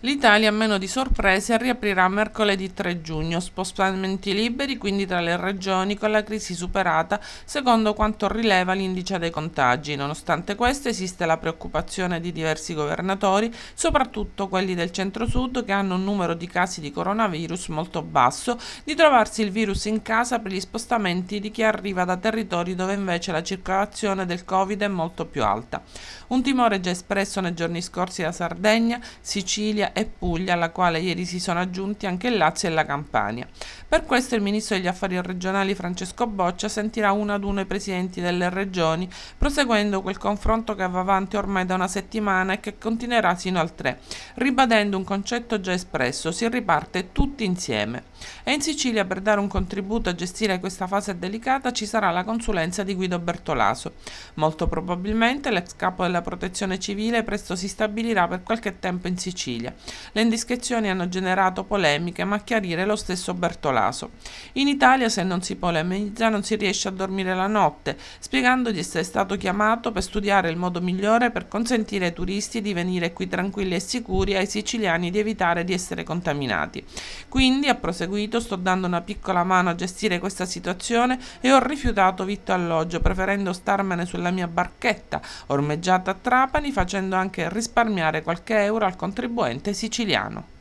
L'Italia, a meno di sorprese, riaprirà mercoledì 3 giugno, spostamenti liberi quindi tra le regioni con la crisi superata, secondo quanto rileva l'indice dei contagi. Nonostante questo esiste la preoccupazione di diversi governatori, soprattutto quelli del centro-sud che hanno un numero di casi di coronavirus molto basso, di trovarsi il virus in casa per gli spostamenti di chi arriva da territori dove invece la circolazione del Covid è molto più alta. Un timore già espresso nei giorni scorsi da Sardegna, Sicilia, Sicilia e Puglia, alla quale ieri si sono aggiunti anche il Lazio e la Campania. Per questo il ministro degli affari regionali Francesco Boccia sentirà uno ad uno i presidenti delle regioni, proseguendo quel confronto che va avanti ormai da una settimana e che continuerà sino al 3, ribadendo un concetto già espresso, si riparte tutti insieme. E in Sicilia per dare un contributo a gestire questa fase delicata ci sarà la consulenza di Guido Bertolaso. Molto probabilmente l'ex capo della protezione civile presto si stabilirà per qualche tempo in Sicilia. Le indiscrezioni hanno generato polemiche, ma a chiarire lo stesso Bertolaso. In Italia se non si polemizza non si riesce a dormire la notte, spiegando di essere stato chiamato per studiare il modo migliore per consentire ai turisti di venire qui tranquilli e sicuri e ai siciliani di evitare di essere contaminati. Quindi, ha proseguito, sto dando una piccola mano a gestire questa situazione e ho rifiutato vitto alloggio, preferendo starmene sulla mia barchetta, ormeggiata a Trapani, facendo anche risparmiare qualche euro al contribuente siciliano.